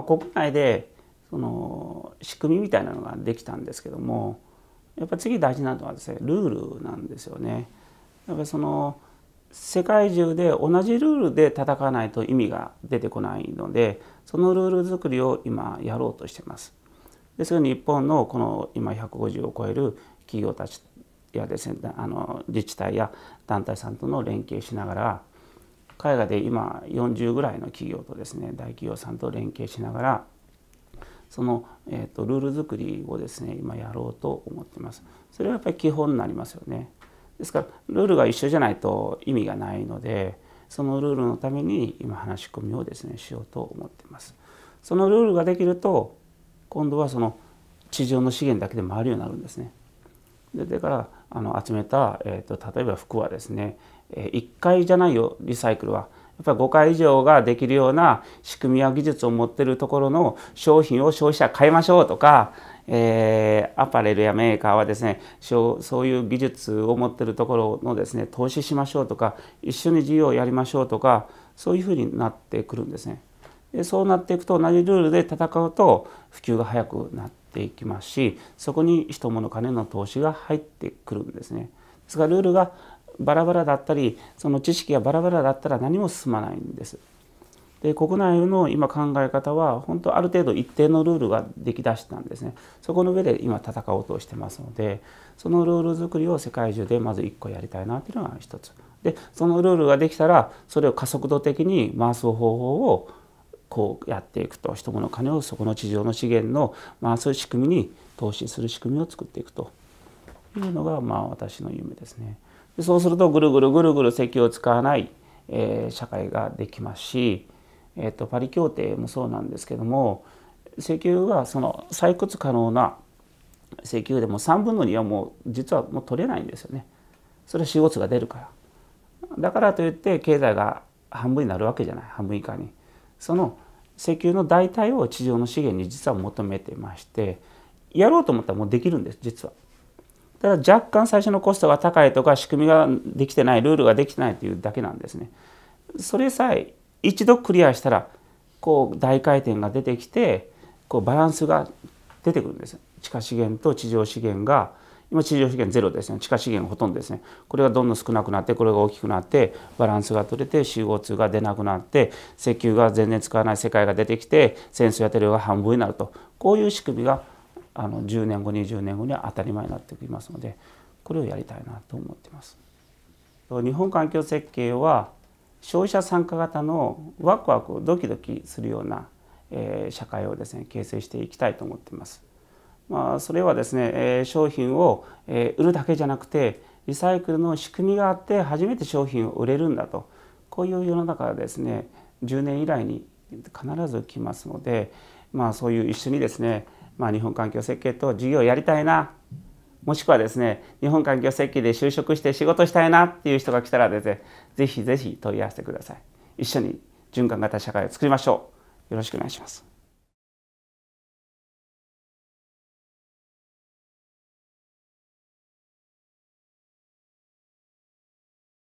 まあ、国内でその仕組みみたいなのができたんですけどもやっぱ次大事なのはですねルールなんですよね。やっぱその世界中で同じルールで叩かないと意味が出てこないのでそのルール作りを今やろうとしてます。ですが日本のこの今150を超える企業たちやですねあの自治体や団体さんとの連携しながら海外で今40ぐらいの企業とですね大企業さんと連携しながらその、えーと、ルール作りをですね今やろうと思ってます。それはやっぱり基本になりますよね。ですからルールが一緒じゃないと意味がないのでそのルールのために今話し込みをですねしようと思ってます。そのルールができると今度はその地上の資源だけで回るようになるんですね。でだからあの集めた、えーと、例えば服はですね、え1回じゃないよリサイクルは。やっぱり5回以上ができるような仕組みや技術を持ってるところの商品を消費者買いましょうとか、えー、アパレルやメーカーはですねそういう技術を持ってるところのですね投資しましょうとか一緒に事業をやりましょうとかそういうふうになってくるんですね。でそうなっていくと同じルールで戦うと普及が早くなってていきますしそこに人物金の投資が入ってくるんですね。ですからルールがバラバラだったりその知識がバラバラだったら何も進まないんです。で国内の今考え方は本当ある程度一定のルールが出来だしたんですねそこの上で今戦おうとしてますのでそのルール作りを世界中でまず1個やりたいなっていうのが一つでそのルールができたらそれを加速度的に回す方法をこうやっていくと人物金をそこの地上の資源の、まあ、そういう仕組みに投資する仕組みを作っていくというのが、まあ、私の夢ですね。でそうするとぐるぐるぐるぐる石油を使わない、えー、社会ができますし、えーと、とパリ協定もそうなんですけども石油がその採掘可能な石油でも3分の2はもう実はもう取れないんですよね。それは CO2 が出るから。だからといって経済が半分になるわけじゃない半分以下に。その石油の代替を地上の資源に実は求めてましてやろうと思ったらもうできるんです実は。ただ若干最初のコストが高いとか仕組みができてないルールができてないというだけなんですね。それさえ一度クリアしたらこう大回転が出てきてこうバランスが出てくるんです地下資源と地上資源が今地上資源ゼロですね地下資源ほとんどですねこれがどんどん少なくなってこれが大きくなってバランスが取れて CO2 が出なくなって石油が全然使わない世界が出てきて戦争やテロが半分になるとこういう仕組みがあの10年後20年後には当たり前になってきますのでこれをやりたいなと思ってます。日本環境設計は消費者参加型のワクワクドキドキするような、え社会をですね形成していきたいと思っています。まあ、それはですね、え商品を、え売るだけじゃなくてリサイクルの仕組みがあって初めて商品を売れるんだとこういう世の中はですね10年以来に必ず来ますので、まあ、そういう一緒にですね、まあ、日本環境設計と事業をやりたいなもしくはですね日本環境設計で就職して仕事したいなっていう人が来たらですねぜひぜひ問い合わせてください一緒に循環型社会を作りましょうよろしくお願いします